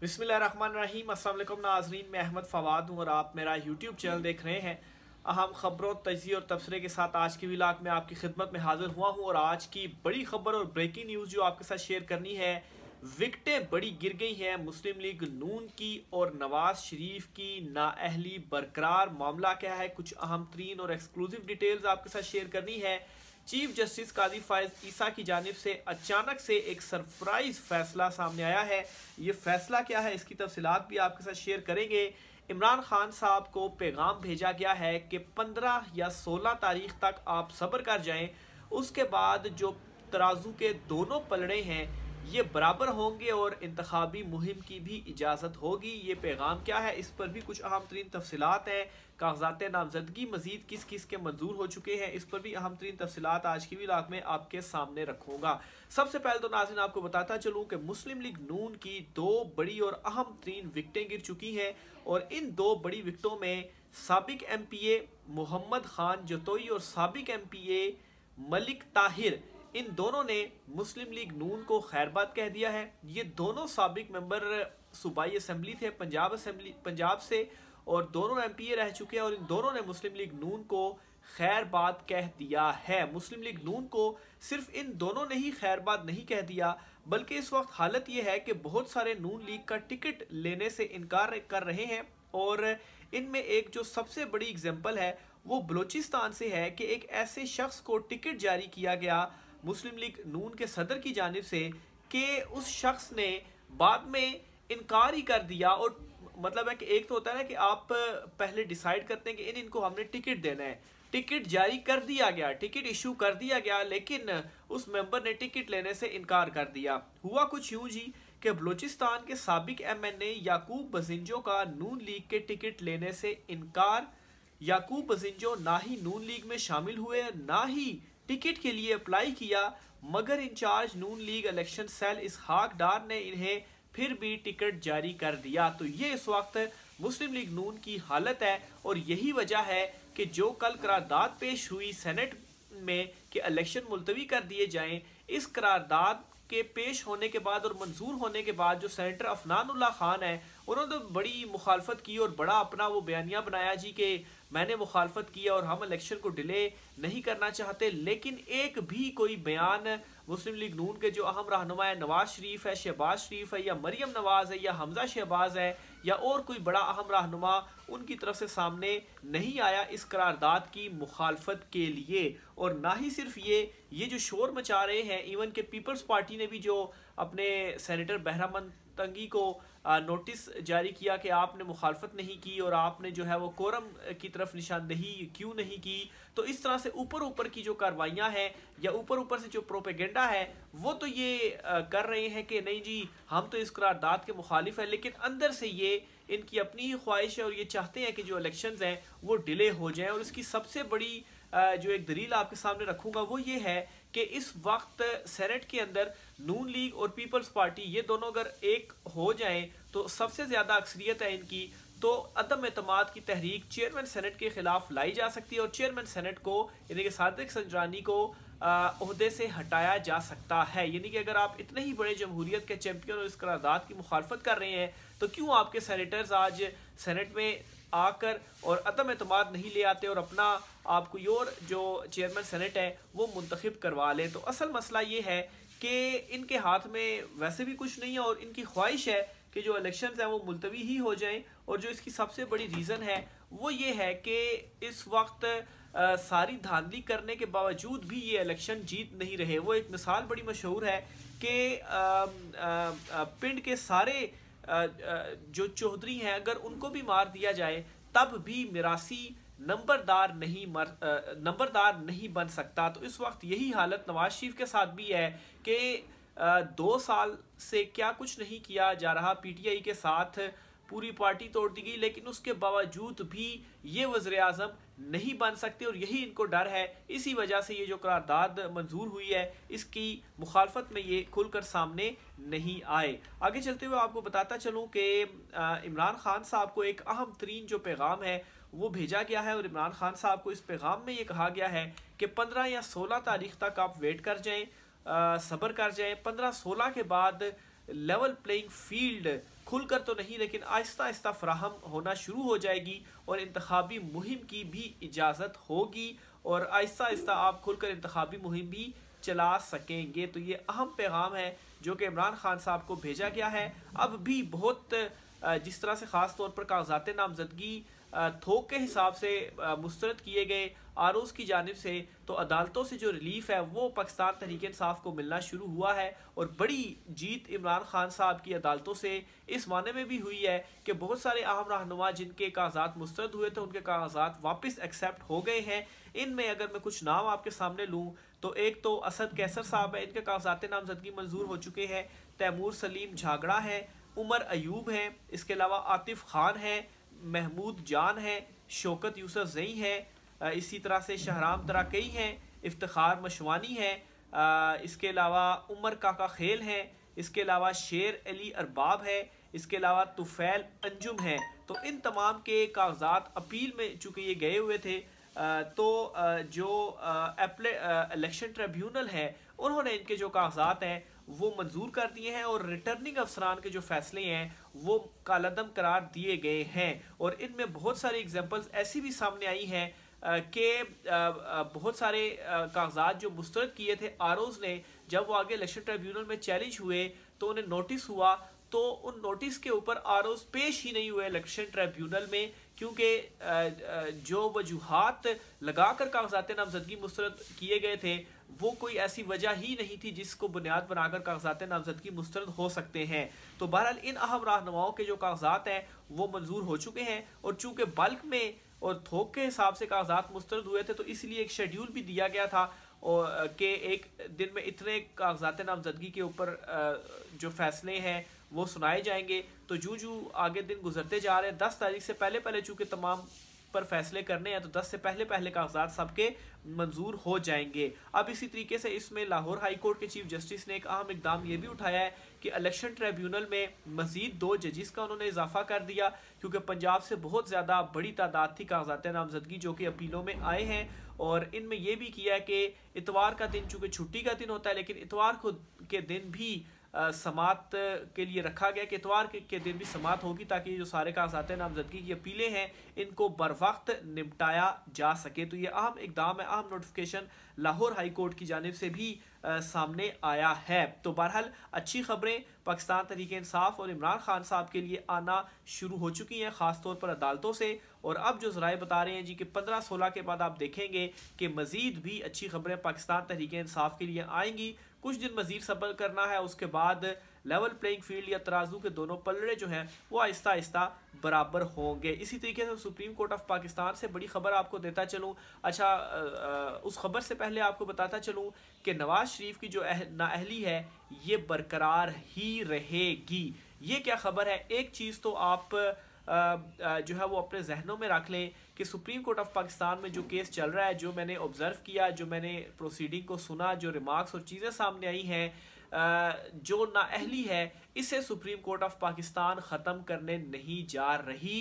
बिसमिल रहीम असलम नाजरीन मैं अहमद फ़वाद हूँ और आप मेरा यूट्यूब चैनल देख रहे हैं अहम ख़बरों तजी और तबसरे के साथ आज के विलाक में आपकी खिदमत में हाजिर हुआ हूँ और आज की बड़ी खबर और ब्रेकिंग न्यूज़ जो आपके साथ शेयर करनी है विकटें बड़ी गिर गई हैं मुस्लिम लीग नून की और नवाज शरीफ की नाअहली बरकरार मामला क्या है कुछ अहम तरीन और एक्सक्लूसिव डिटेल्स आपके साथ शेयर करनी है चीफ जस्टिस काजी फायज ईसा की जानब से अचानक से एक सरप्राइज फैसला सामने आया है ये फैसला क्या है इसकी तफसीत भी आपके साथ शेयर करेंगे इमरान खान साहब को पैगाम भेजा गया है कि 15 या 16 तारीख तक आप सब्र कर जाएं उसके बाद जो तराजू के दोनों पलड़े हैं ये बराबर होंगे और इंतबी मुहिम की भी इजाज़त होगी ये पैगाम क्या है इस पर भी कुछ अहम तरीन तफसलत हैं कागजात नामजदगी मजीद किस किस के मंजूर हो चुके हैं इस पर भी अहम तरीन तफसलत आज की व्लाग में आपके सामने रखूँगा सबसे पहले तो नाजिन आपको बताता चलूँ कि मुस्लिम लीग नून की दो बड़ी और अहम तरीन विकटें गिर चुकी हैं और इन दो बड़ी विकटों में सबक M P A Mohammad Khan Jatoi और सबक M P A Malik Tahir इन दोनों ने मुस्लिम लीग नून को खैरबाद कह दिया है ये दोनों सबक मेंबर सूबाई असम्बली थे पंजाब असम्बली पंजाब से और दोनों एम पी ए रह चुके हैं और इन दोनों ने मुस्लिम लीग नून को खैरबाद कह दिया है मुस्लिम लीग नून को सिर्फ इन दोनों ने ही खैरबाद नहीं कह दिया बल्कि इस वक्त हालत यह है कि बहुत सारे नून लीग का टिकट लेने से इनकार कर रहे हैं और इनमें एक जो सबसे बड़ी एग्जाम्पल है वो बलूचिस्तान से है कि एक ऐसे शख्स को टिकट जारी किया गया मुस्लिम लीग नून के सदर की जानब से कि उस शख्स ने बाद में इनकार ही कर दिया और मतलब है कि एक तो होता है ना कि आप पहले डिसाइड करते हैं कि इन इनको हमने टिकट देना है टिकट जारी कर दिया गया टिकट इशू कर दिया गया लेकिन उस मेंबर ने टिकट लेने से इनकार कर दिया हुआ कुछ यूं जी कि बलूचिस्तान के सबक M N A Yaqub Bizenjo का नून लीग के टिकट लेने से इनकार याकूब बजिंजो ना ही नून लीग में शामिल हुए ना ही टिकट के लिए अप्लाई किया मगर incharge Noon league election cell Ishaq डार ने इन्हें फिर भी टिकट जारी कर दिया तो ये इस वक्त मुस्लिम लीग नून की हालत है और यही वजह है कि जो कल करारदाद पेश हुई सेनेट में कि इलेक्शन मुलतवी कर दिए जाएं इस करारदाद के पेश होने के बाद और मंजूर होने के बाद जो सेनेटर अफनानुल्ला खान है उन्होंने तो बड़ी मुखालफत की और बड़ा अपना वो बयानिया बनाया जी कि मैंने मुखालफत किया और हम इलेक्शन को डिले नहीं करना चाहते लेकिन एक भी कोई बयान मुस्लिम लीग नून के जो अहम रहनुमा है नवाज शरीफ है शहबाज शरीफ है या मरियम नवाज़ है या हमजा शहबाज है या और कोई बड़ा अहम रहनुमा उनकी तरफ से सामने नहीं आया इस करारदाद की मुखालफत के लिए और ना ही सिर्फ ये ये जो शोर मचा रहे हैं इवन के पीपल्स पार्टी ने भी जो अपने सैनिटर बहरामंद तंगी को नोटिस जारी किया कि आपने मुखालफत नहीं की और आपने जो है वो कोरम की तरफ निशानदेही क्यों नहीं की तो इस तरह से ऊपर ऊपर की जो कार्रवाइयाँ हैं या ऊपर ऊपर से जो प्रोपेगेंडा है वो तो ये कर रहे हैं कि नहीं जी हम तो इस करारदाद के मुखालिफ हैं लेकिन अंदर से ये इनकी अपनी ही ख्वाहिश है और ये चाहते हैं कि जो इलेक्शन हैं वो डिले हो जाएँ और इसकी सबसे बड़ी जो एक दलील आपके सामने रखूँगा वो ये है कि इस वक्त सेनेट के अंदर नून लीग और पीपल्स पार्टी ये दोनों अगर एक हो जाएं तो सबसे ज़्यादा अक्सरियत है इनकी तो अदम अतमाद की तहरीक चेयरमैन सेनेट के ख़िलाफ़ लाई जा सकती है और चेयरमैन सेनेट को यानी कि सादिक संजरानी को अहदे से हटाया जा सकता है यानी कि अगर आप इतने ही बड़े जमहूरीत के चैम्पियन और इस करारदादा की मुखालफत कर रहे हैं तो क्यों आपके सैनिटर्स आज सेनेट में आकर और अदम अतमाद नहीं ले आते और अपना आपको योर जो चेयरमैन सेनेट है वो मुंतखब करवा लें तो असल मसला ये है कि इनके हाथ में वैसे भी कुछ नहीं है और इनकी ख्वाहिश है कि जो इलेक्शन हैं वो मुलतवी ही हो जाएं और जो इसकी सबसे बड़ी रीज़न है वो ये है कि इस वक्त आ, सारी धांधली करने के बावजूद भी ये इलेक्शन जीत नहीं रहे वो एक मिसाल बड़ी मशहूर है कि पिंड के सारे जो चौधरी हैं अगर उनको भी मार दिया जाए तब भी मिरासी नंबरदार नहीं मर नंबरदार नहीं बन सकता तो इस वक्त यही हालत नवाज शरीफ के साथ भी है कि दो साल से क्या कुछ नहीं किया जा रहा पीटीआई के साथ पूरी पार्टी तोड़ दी गई लेकिन उसके बावजूद भी ये वजर अजम नहीं बन सकते और यही इनको डर है इसी वजह से ये जो करारदाद मंजूर हुई है इसकी मुखालफत में ये खुलकर सामने नहीं आए आगे चलते हुए आपको बताता चलूँ कि इमरान खान साहब को एक अहम तरीन जो पैगाम है वो भेजा गया है और इमरान खान साहब को इस पैगाम में ये कहा गया है कि पंद्रह या सोलह तारीख तक आप वेट कर जाएँ सब्र कर जाएँ पंद्रह सोलह के बाद लेवल प्लेइंग फील्ड खुलकर तो नहीं लेकिन आहिस्ता आहिस्ता फ्राहम होना शुरू हो जाएगी और इंतबी मुहिम की भी इजाज़त होगी और आहिस्ता आहिस्ता आप खुलकर इंतबी मुहिम भी चला सकेंगे तो ये अहम पैगाम है जो कि इमरान खान साहब को भेजा गया है अब भी बहुत जिस तरह से ख़ास तौर पर कागजात नामजदगी थोक के हिसाब से मुस्तरद किए गए आर ओस की जानब से तो अदालतों से जो रिलीफ है वो पाकिस्तान तहरीक इंसाफ को मिलना शुरू हुआ है और बड़ी जीत इमरान खान साहब की अदालतों से इस माने में भी हुई है कि बहुत सारे अहम रहनुमा जिनके कागजात मुस्तरद हुए थे उनके कागजात वापस एक्सेप्ट हो गए हैं इन में अगर मैं कुछ नाम आपके सामने लूँ तो एक तो असद कैसर साहब है इनके कागजात नामजदगी मंजूर हो चुके हैं तैमूर सलीम झागड़ा हैं उमर अयूब हैं इसके अलावा आतिफ खान हैं महमूद जान हैं शौकत यूसफ जई है इसी तरह से शहराम तराकई हैं इफ्तार मशवानी हैं इसके अलावा उमर काका खेल हैं इसके अलावा शेर अली अरबाब है इसके अलावा तुफैल अंजुम है तो इन तमाम के कागजात अपील में चूँकि ये गए हुए थे तो जो एप्ले इलेक्शन ट्रिब्यूनल है उन्होंने इनके जो कागजात हैं वो मंजूर कर दिए हैं और रिटर्निंग अफसरान के जो फैसले हैं वो कालादम करार दिए गए हैं और इनमें बहुत सारी एग्जांपल्स ऐसी भी सामने आई हैं कि बहुत सारे कागजात जो मुस्तरद किए थे आर ने जब वो आगे इलेक्शन ट्रिब्यूनल में चैलेंज हुए तो उन्हें नोटिस हुआ तो उन नोटिस के ऊपर आर पेश ही नहीं हुए इलेक्शन ट्रिब्यूनल में क्योंकि जो वजूहत लगाकर कागजात नामजदगी मुस्तरद किए गए थे वो कोई ऐसी वजह ही नहीं थी जिसको बुनियाद बनाकर कागजात नामजदगी मुस्तरद हो सकते हैं तो बहरहाल इन अहम रहनुमाओं के जो कागजात हैं वो मंजूर हो चुके हैं और चूँकि बल्क में और थोक के हिसाब से कागजात मुस्तरद हुए थे तो इसलिए एक शेड्यूल भी दिया गया था और के एक दिन में इतने कागजात नामजदगी के ऊपर जो फैसले हैं वो सुनाए जाएंगे तो जूँ जूँ आगे दिन गुजरते जा रहे हैं दस तारीख से पहले पहले चूँकि तमाम पर फैसले करने हैं तो दस से पहले पहले कागजात सबके मंजूर हो जाएंगे अब इसी तरीके से इसमें लाहौर हाई कोर्ट के चीफ जस्टिस ने एक अहम इकदाम यह भी उठाया है कि इलेक्शन ट्रिब्यूनल में मजीद दो जजिस का उन्होंने इजाफा कर दिया क्योंकि पंजाब से बहुत ज़्यादा बड़ी तादाद थी कागजात नामजदगी जो कि अपीलों में आए हैं और इनमें यह भी किया है कि इतवार का दिन चूँकि छुट्टी का दिन होता है लेकिन इतवार को के दिन भी समात के लिए रखा गया कि इतवार के, के दिन भी समात होगी ताकि जो सारे कागजात नामजदगी की अपीलें हैं इनको बर वक्त निपटाया जा सके तो ये अहम इकदाम है अहम नोटिफिकेशन लाहौर हाई कोर्ट की जानब से भी आ, सामने आया है तो बहरहाल अच्छी खबरें पाकिस्तान तरीके इंसाफ और इमरान खान साहब के लिए आना शुरू हो चुकी हैं ख़ासतौर पर अदालतों से और अब जो जराए बता रहे हैं जी कि पंद्रह सोलह के बाद आप देखेंगे कि मज़ीद भी अच्छी खबरें पाकिस्तान तरीके इंसाफ के लिए आएंगी कुछ दिन मजीद सब्र करना है उसके बाद लेवल प्लेइंग फील्ड या तराजू के दोनों पलड़े जो हैं वो आहिस्ता आहिस्ता बराबर होंगे इसी तरीके से सुप्रीम कोर्ट ऑफ पाकिस्तान से बड़ी खबर आपको देता चलूँ अच्छा उस खबर से पहले आपको बताता चलूँ कि नवाज़ शरीफ की जो एह, नाअहली है ये बरकरार ही रहेगी ये क्या खबर है एक चीज़ तो आप आ, जो है वो अपने जहनों में रख लें कि सुप्रीम कोर्ट ऑफ पाकिस्तान में जो केस चल रहा है जो मैंने ऑब्ज़र्व किया जो मैंने प्रोसीडिंग को सुना जो रिमार्क्स और चीज़ें सामने आई हैं जो नाअहली है इसे सुप्रीम कोर्ट ऑफ पाकिस्तान ख़त्म करने नहीं जा रही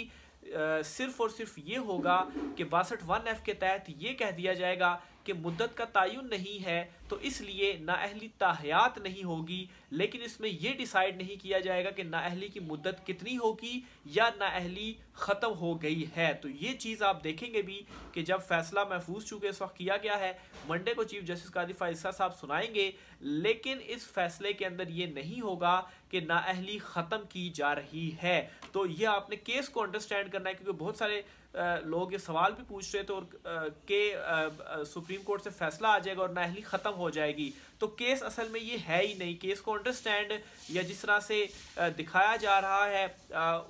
सिर्फ़ और सिर्फ ये होगा कि बासठ वन एफ़ के तहत ये कह दिया जाएगा कि मुद्दत का तयन नहीं है तो इसलिए नाअहली ताहयात नहीं होगी लेकिन इसमें यह डिसाइड नहीं किया जाएगा कि नाअहली की मुद्दत कितनी होगी या नाअहली ख़त्म हो गई है तो ये चीज़ आप देखेंगे भी कि जब फैसला महफूज चूँकि इस वक्त किया गया है मंडे को चीफ जस्टिस कादी फाइसा साहब सुनाएंगे लेकिन इस फैसले के अंदर ये नहीं होगा कि नाअहली ख़त्म की जा रही है तो यह आपने केस को अंडरस्टैंड करना है क्योंकि बहुत सारे लोग ये सवाल भी पूछ रहे थे और के सुप्रीम कोर्ट से फैसला आ जाएगा और नाहली ख़त्म हो जाएगी तो केस असल में ये है ही नहीं केस को अंडरस्टैंड या जिस तरह से दिखाया जा रहा है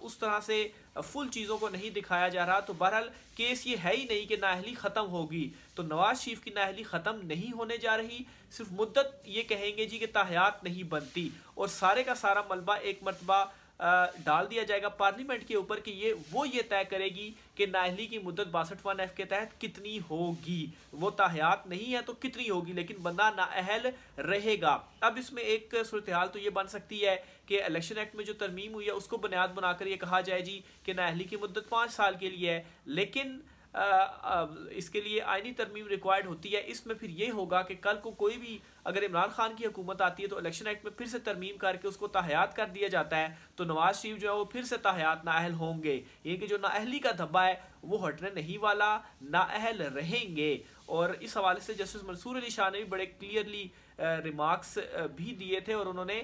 उस तरह से फुल चीज़ों को नहीं दिखाया जा रहा तो बहरहाल केस ये है ही नहीं कि नाहली ख़त्म होगी तो नवाज शरीफ की नाहली ख़त्म नहीं होने जा रही सिर्फ मुद्दत ये कहेंगे जी कि ताहयात नहीं बनती और सारे का सारा मलबा एक मरतबा डाल दिया जाएगा पार्लियामेंट के ऊपर कि ये वो ये तय करेगी कि नाहली की मुद्दत बासठ वन एफ के तहत कितनी होगी वो ताहयात नहीं है तो कितनी होगी लेकिन बंदा नाअहल रहेगा अब इसमें एक सूरत हाल तो ये बन सकती है कि इलेक्शन एक्ट में जो तरमीम हुई है उसको बुनियाद बनाकर ये कहा जाए जी कि नाहली की मुद्दत पाँच साल के लिए है लेकिन इसके लिए आइनी तरमीम रिक्वायर्ड होती है इसमें फिर ये होगा कि कल को कोई भी अगर इमरान खान की हुकूमत आती है तो इलेक्शन एक्ट में फिर से तरमीम करके उसको ताहयात कर दिया जाता है तो नवाज शरीफ जो है वो फिर से ताहयात नाअहल होंगे ये कि जो नाअहली का धब्बा है वो हटने नहीं वाला नाअहल रहेंगे और इस हवाले से जस्टिस मंसूर अली शाह ने भी बड़े क्लियरली रिमार्क्स भी दिए थे और उन्होंने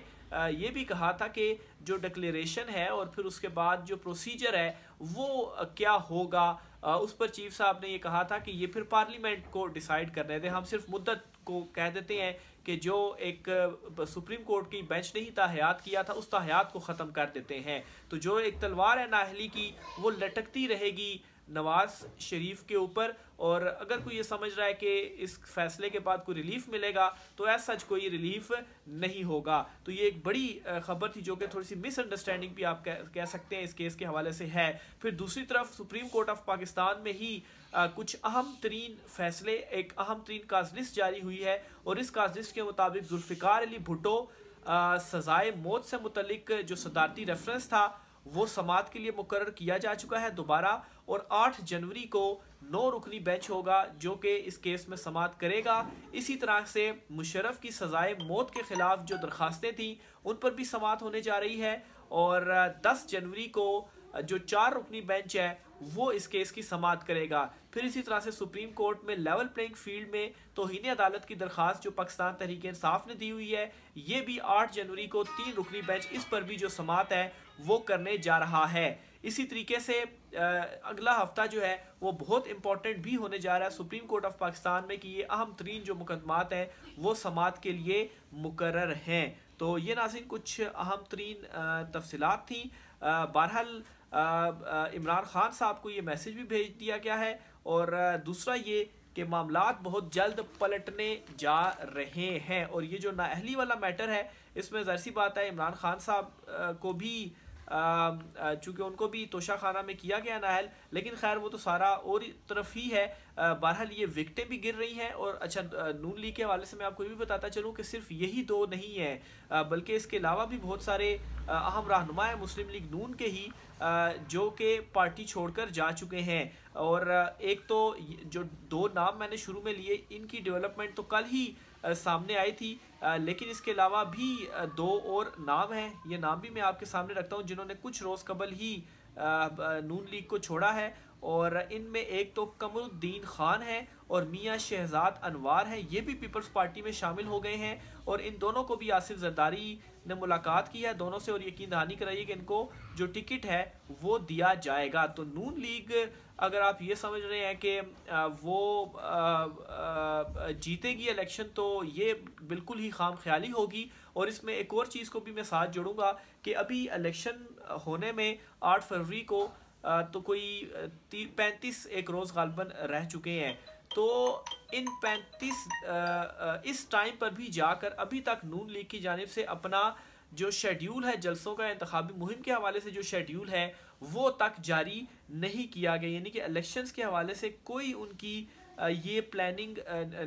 ये भी कहा था कि जो डिक्लेरेशन है और फिर उसके बाद जो प्रोसीजर है वो क्या होगा उस पर चीफ साहब ने ये कहा था कि ये फिर पार्लियामेंट को डिसाइड करने दें हम सिर्फ मुद्दत को कह देते हैं कि जो एक सुप्रीम कोर्ट की बेंच ने ही ताहयात किया था उस ताहयात को ख़त्म कर देते हैं तो जो एक तलवार है नाहली की वो लटकती रहेगी नवाज शरीफ के ऊपर और अगर कोई ये समझ रहा है कि इस फैसले के बाद कोई रिलीफ मिलेगा तो ऐसा सच कोई रिलीफ नहीं होगा तो ये एक बड़ी खबर थी जो कि थोड़ी सी मिसअंडरस्टैंडिंग भी आप कह, कह सकते हैं इस केस के हवाले से है फिर दूसरी तरफ सुप्रीम कोर्ट ऑफ पाकिस्तान में ही आ, कुछ अहम तरीन फैसले एक अहम तरीन काज लिस्ट जारी हुई है और इस काज लिस्ट के मुताबिक जुल्फ़िकार अली भुटो सजाए मौत से मुतलिक जो सदारती रेफरेंस था वो समात के लिए मुकर किया जा चुका है दोबारा और 8 जनवरी को नौ रुकनी बेंच होगा जो कि इस केस में समाप्त करेगा इसी तरह से मुशरफ की सज़ाए मौत के ख़िलाफ़ जो दरखास्तें थीं उन पर भी समाप्त होने जा रही है और 10 जनवरी को जो चार रुकनी बेंच है वो इस केस की समाप्त करेगा फिर इसी तरह से सुप्रीम कोर्ट में लेवल प्लेइंग फील्ड में तोहनी अदालत की दरखास्त जो पाकिस्तान तहरीक इंसाफ ने दी हुई है ये भी 8 जनवरी को तीन रुकनी बेंच इस पर भी जो समात है वो करने जा रहा है इसी तरीके से अगला हफ्ता जो है वो बहुत इंपॉर्टेंट भी होने जा रहा है सुप्रीम कोर्ट ऑफ पाकिस्तान में कि ये अहम तरीन जो मुकदमात हैं वो समात के लिए मुकर हैं तो ये नाजिन कुछ अहम तरीन तफसलत थी बहरहाल इमरान खान साहब को ये मैसेज भी भेज दिया गया है और दूसरा ये कि मामला बहुत जल्द पलटने जा रहे हैं और ये जो नाअहली वाला मैटर है इसमें जरसी बात है इमरान खान साहब को भी चूँकि उनको भी तोशा खाना में किया गया नाहल लेकिन खैर वो तो सारा और तरफ ही है बहरहाल ये विकटें भी गिर रही हैं और अच्छा नून लीग के हवाले से मैं आपको ये भी बताता चलूँ कि सिर्फ यही दो नहीं हैं बल्कि इसके अलावा भी बहुत सारे अहम रहनुमा हैं मुस्लिम लीग नून के ही जो कि पार्टी छोड़कर जा चुके हैं और एक तो जो दो नाम मैंने शुरू में लिए इनकी डेवलपमेंट तो कल ही सामने आई थी लेकिन इसके अलावा भी दो और नाम हैं ये नाम भी मैं आपके सामने रखता हूँ जिन्होंने कुछ रोज़ कबल ही नून लीग को छोड़ा है और इनमें एक तो कमरुद्दीन खान है और मियाँ शहजाद अनवार हैं ये भी पीपल्स पार्टी में शामिल हो गए हैं और इन दोनों को भी आसिफ जरदारी ने मुलाकात की है दोनों से और यकीन दहानी कराइए कि इनको जो टिकट है वो दिया जाएगा तो नून लीग अगर आप ये समझ रहे हैं कि वो जीतेगी इलेक्शन तो ये बिल्कुल ही खाम ख्याली होगी और इसमें एक और चीज़ को भी मैं साथ जोड़ूंगा कि अभी इलेक्शन होने में आठ फरवरी को तो कोई पैंतीस एक रोज़ गालबन रह चुके हैं तो इन पैंतीस इस टाइम पर भी जाकर अभी तक नून लीग की जानब से अपना जो शेड्यूल है जलसों का इंतबी मुहिम के हवाले से जो शेड्यूल है वो तक जारी नहीं किया गया यानी कि इलेक्शंस के हवाले से कोई उनकी ये प्लानिंग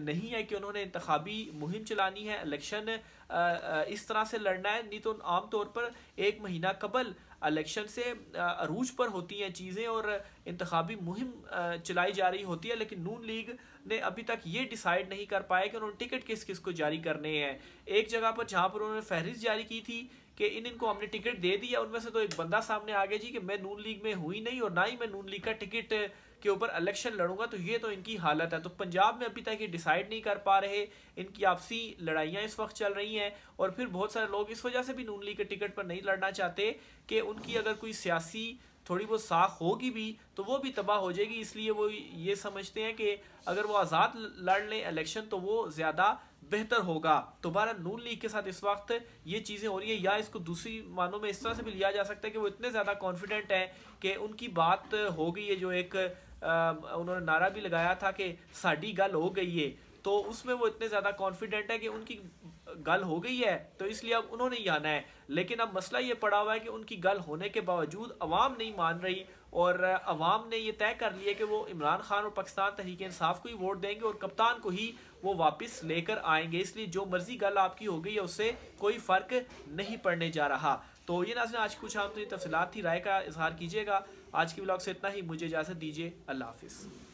नहीं है कि उन्होंने इंतबी मुहिम चलानी है इलेक्शन इस तरह से लड़ना है नहीं तो आम तौर पर एक महीना कबल इलेक्शन से अरूज पर होती हैं चीज़ें और इंतबी मुहिम चलाई जा रही होती है लेकिन नून लीग ने अभी तक ये डिसाइड नहीं कर पाया कि उन्होंने टिकट किस किस को जारी करने हैं एक जगह पर जहाँ पर उन्होंने फहरिस्त जारी की थी कि इन इनको हमने टिकट दे दिया उनमें से तो एक बंदा सामने आ गया जी कि मैं नून लीग में हुई नहीं और ना ही मैं नून लीग का टिकट के ऊपर इलेक्शन लड़ूंगा तो ये तो इनकी हालत है तो पंजाब में अभी तक ये डिसाइड नहीं कर पा रहे इनकी आपसी लड़ाइयाँ इस वक्त चल रही हैं और फिर बहुत सारे लोग इस वजह से भी नून लीग के टिकट पर नहीं लड़ना चाहते कि उनकी अगर कोई सियासी थोड़ी बहुत साख होगी भी तो वो भी तबाह हो जाएगी इसलिए वो ये समझते हैं कि अगर वो आज़ाद लड़ लें इलेक्शन तो वो ज़्यादा बेहतर होगा दोबारा नून लीग के साथ इस वक्त ये चीज़ें हो रही है या इसको दूसरी मानों में इस तरह से भी लिया जा सकता है कि वो इतने ज़्यादा कॉन्फिडेंट हैं कि उनकी बात हो गई है जो एक आ, उन्होंने नारा भी लगाया था कि साड़ी गल हो गई है तो उसमें वो इतने ज़्यादा कॉन्फिडेंट है कि उनकी गल हो गई है तो इसलिए अब उन्होंने ही आना है लेकिन अब मसला ये पड़ा हुआ है कि उनकी गल होने के बावजूद अवाम नहीं मान रही और अवाम ने यह तय कर लिया कि वो इमरान खान और पाकिस्तान तहरीक इंसाफ को ही वोट देंगे और कप्तान को ही वो वापस लेकर आएंगे इसलिए जो मर्जी गल आपकी हो गई है उससे कोई फ़र्क नहीं पड़ने जा रहा तो ये नाजन आज कुछ तो तफसलत थी राय का इजहार कीजिएगा आज के ब्लॉग से इतना ही मुझे इजाज़त दीजिए अल्लाह हाफिज़